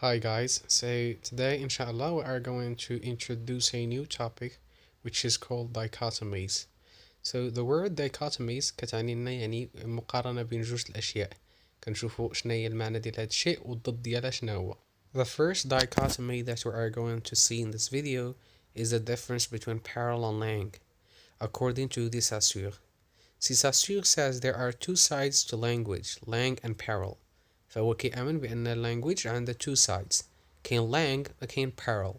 Hi guys, so today inshallah we are going to introduce a new topic which is called dichotomies. So the word dichotomies كتعني لنا يعني مقارنة بين جوج الأشياء كنشوفوا شنو هي المعنى ديال هذا الشيء والضد ديالها شنو هو. The first dichotomy that we are going to see in this video is the difference between parallel lang according to de Saussure. Si Saussure says there are two sides to language, lang and parallel. فهو كيأمن بأن language عنده two sides كاين lang وكاين parallel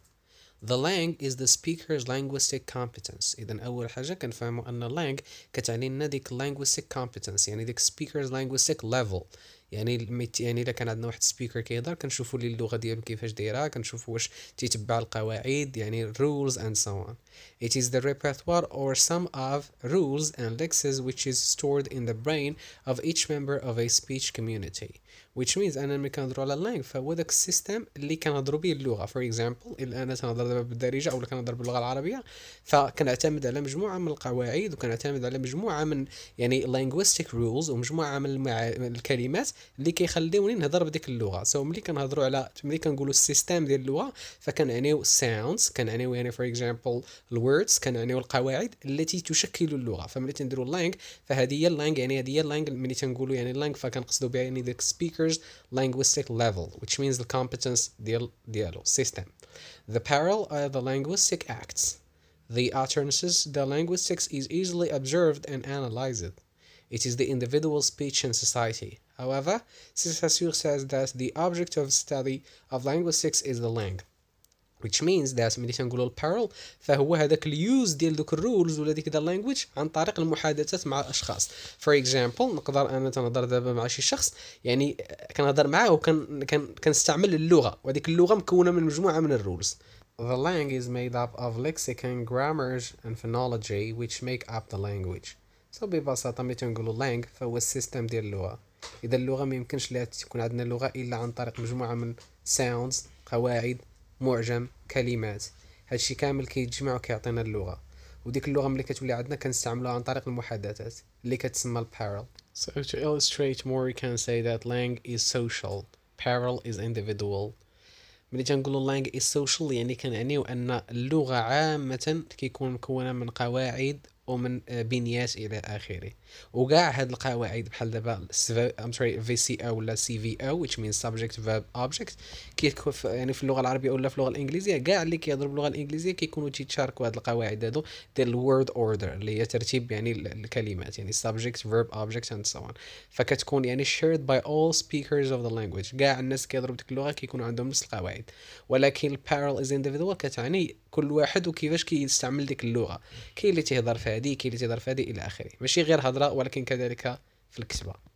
The lang is the speaker's linguistic competence إذا أول حاجة كنفهمو أن lang كتعني لنا ديك linguistic competence يعني ديك speaker's linguistic level يعني يعني الا كان عندنا واحد سبيكر كيهضر كنشوفوا لي اللغه ديالو كيفاش دايره كنشوفوا واش تيتبع القواعد يعني rules and so on it is the repertoire or sum of rules and lexes which is stored in the brain of each member of a speech community which means انا ملي كنهضروا على اللانغ فهو داك السيستم اللي كنهضروا به اللغه فور اكزامبل الا انا تنهضر دابا بالدارجه اولا كنهضر باللغه العربيه فكنعتمد على مجموعه من القواعد وكنعتمد على مجموعه من يعني linguistic rules ومجموعه من الكلمات اللي كيخليوني نهضر بديك اللغه سو ملي كنهضروا على ملي كنقولوا السيستيم ديال اللغه فكنعنيو ساوندز كنعنيو يعني فور اكزامبل الوردز كنعنيو القواعد التي تشكل اللغه فملي تنديروا لانغ فهذه هي اللانغ يعني هذه هي اللانغ ملي تنقولوا يعني اللانغ فكنقصدوا بها يعني ديك سبيكرز لانغويستيك ليفل which means the competence ديال ديالو سيستيم the parallel are the linguistic acts The utterances, the linguistics is easily observed and analyzed. It is the individual speech in society. However, Sissasur says that the object of study of linguistics is the language. which means that ملي تنقولوا البارل فهو هذاك اليوز ديال دوك الرولز ولا ديك دا لانجويج عن طريق المحادثات مع الاشخاص فور اكزامبل نقدر انا تنهضر دابا مع شي شخص يعني كنهضر معاه وكنستعمل وكن... اللغه وهذيك اللغه مكونه من مجموعه من الرولز The lang is made up of lexicon, grammars and phonology which make up the language. So ببساطة ملي تنقولوا lang فهو السيستم ديال اللغة اذا اللغه ما يمكنش لا تكون عندنا لغه الا عن طريق مجموعه من ساوندز قواعد معجم كلمات هادشي كامل كيتجمع وكيعطينا اللغه وديك اللغه ملي كتولي عندنا كنستعملوها عن طريق المحادثات اللي كتسمى البارل So to illustrate more we can say that lang is social parallel is individual ملي تنقولوا lang is social يعني كنعنيو ان اللغه عامه كيكون مكونه من قواعد ومن آه، بنيات الى اخره وكاع هاد القواعد بحال دابا ام سوري في سي او ولا سي في او ويتش مين سابجكت فيرب اوبجكت كي يعني في اللغه العربيه ولا في اللغه الانجليزيه كاع اللي كيهضر باللغه الانجليزيه كيكونوا تيتشاركوا هاد القواعد هادو ديال الورد اوردر اللي هي ترتيب يعني الكلمات يعني سابجكت فيرب اوبجكت اند سو اون فكتكون يعني شيرد باي اول سبيكرز اوف ذا لانجويج كاع الناس كيهضروا بديك اللغه كيكونوا عندهم نفس القواعد ولكن parallel از اندفيدوال كتعني كل واحد وكيفاش كيستعمل ديك اللغه كاين اللي تيهضر فيها هذيك اللي تيضرب في هذه الى اخره ماشي غير هضره ولكن كذلك في الكسبه